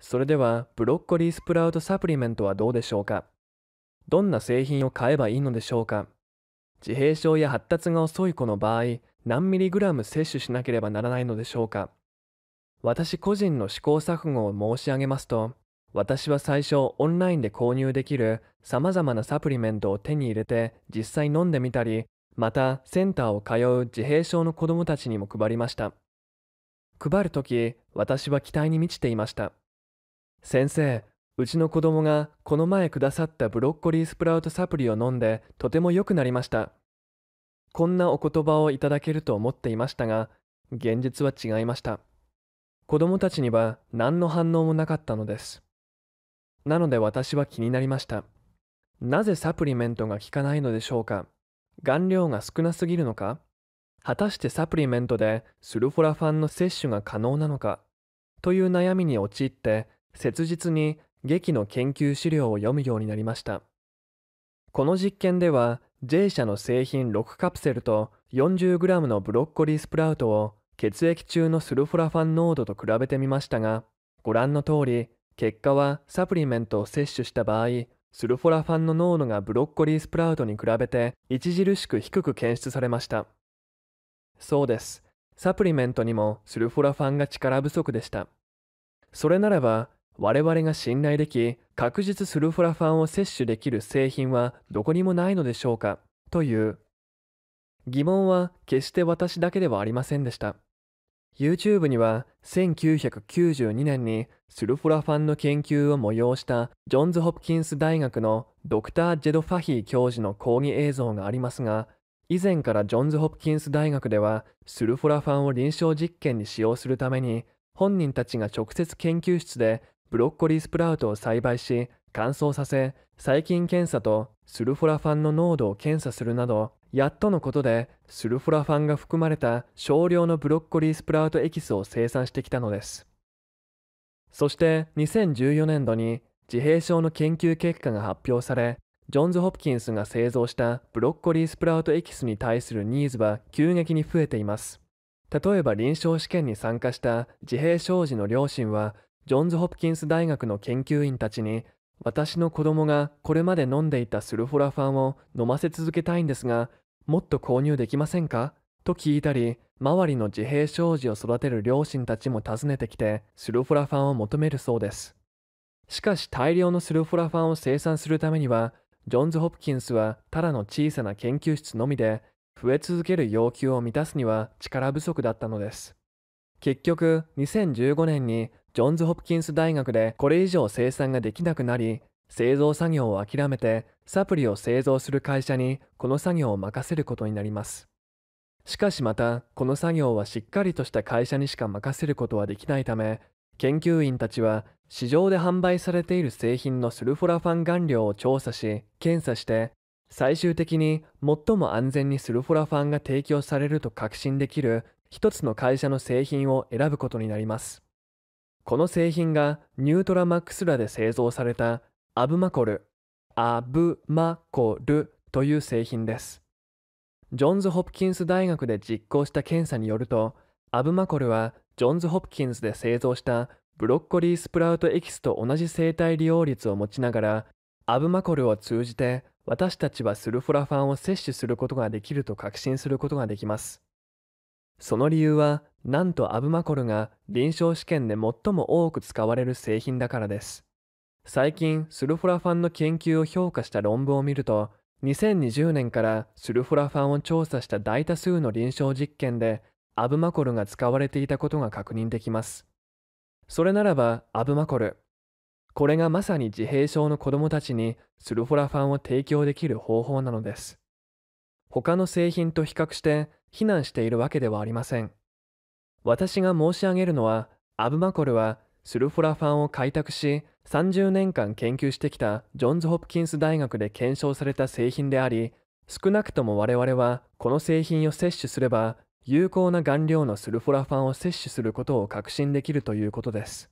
それではブロッコリースプラウトサプリメントはどうでしょうかどんな製品を買えばいいのでしょうか自閉症や発達が遅い子の場合何ミリグラム摂取しなければならないのでしょうか私個人の試行錯誤を申し上げますと私は最初オンラインで購入できるさまざまなサプリメントを手に入れて実際飲んでみたりまたセンターを通う自閉症の子どもたちにも配りました配るとき私は期待に満ちていました先生うちの子供がこの前くださったブロッコリースプラウトサプリを飲んでとても良くなりましたこんなお言葉をいただけると思っていましたが現実は違いました子供たちには何の反応もなかったのですなので私は気になりましたなぜサプリメントが効かないのでしょうか顔料が少なすぎるのか果たしてサプリメントでスルフォラファンの摂取が可能なのかという悩みに陥って切実に劇の研究資料を読むようになりましたこの実験では J 社の製品6カプセルと 40g のブロッコリースプラウトを血液中のスルフォラファン濃度と比べてみましたがご覧の通り結果はサプリメントを摂取した場合スルフォラファンの濃度がブロッコリースプラウトに比べて著しく低く検出されましたそうですサプリメントにもスルフォラファンが力不足でしたそれならば我々が信頼でき確実スルフラファンを摂取できる製品はどこにもないのでしょうかという疑問は決して私だけではありませんでした YouTube には1992年にスルフラファンの研究を催したジョンズ・ホプキンス大学のドクター・ジェド・ファヒー教授の講義映像がありますが以前からジョンズ・ホプキンス大学ではスルフラファンを臨床実験に使用するために本人たちが直接研究室でブロッコリースプラウトを栽培し乾燥させ細菌検査とスルフォラファンの濃度を検査するなどやっとのことでスルフォラファンが含まれた少量のブロッコリースプラウトエキスを生産してきたのですそして2014年度に自閉症の研究結果が発表されジョンズ・ホプキンスが製造したブロッコリースプラウトエキスに対するニーズは急激に増えています例えば臨床試験に参加した自閉症児の両親はジョンズ・ホプキンス大学の研究員たちに私の子供がこれまで飲んでいたスルフォラファンを飲ませ続けたいんですがもっと購入できませんかと聞いたり周りの自閉症児を育てる両親たちも訪ねてきてスルフォラファンを求めるそうですしかし大量のスルフォラファンを生産するためにはジョンズ・ホプキンスはただの小さな研究室のみで増え続ける要求を満たすには力不足だったのです結局2015年にジョンズ・ホプキンス大学でこれ以上生産ができなくなり製造作業を諦めてサプリを製造する会社にこの作業を任せることになりますしかしまたこの作業はしっかりとした会社にしか任せることはできないため研究員たちは市場で販売されている製品のスルフォラファン顔料を調査し検査して最終的に最も安全にスルフォラファンが提供されると確信できる一つの会社の製品を選ぶことになりますこの製品がニュートラマックスらで製造されたアブマコル、アブマコルという製品です。ジョンズ・ホプキンス大学で実行した検査によると、アブマコルはジョンズ・ホプキンスで製造したブロッコリースプラウトエキスと同じ生体利用率を持ちながら、アブマコルを通じて私たちはスルフォラファンを摂取することができると確信することができます。その理由はなんとアブマコルが臨床試験で最も多く使われる製品だからです。最近、スルフォラファンの研究を評価した論文を見ると、2020年からスルフォラファンを調査した大多数の臨床実験で、アブマコルが使われていたことが確認できます。それならば、アブマコル。これがまさに自閉症の子どもたちにスルフォラファンを提供できる方法なのです。他の製品と比較して非難しているわけではありません。私が申し上げるのは、アブマコルはスルフォラファンを開拓し、30年間研究してきたジョンズ・ホプキンス大学で検証された製品であり、少なくとも我々はこの製品を摂取すれば、有効な顔料のスルフォラファンを摂取することを確信できるということです。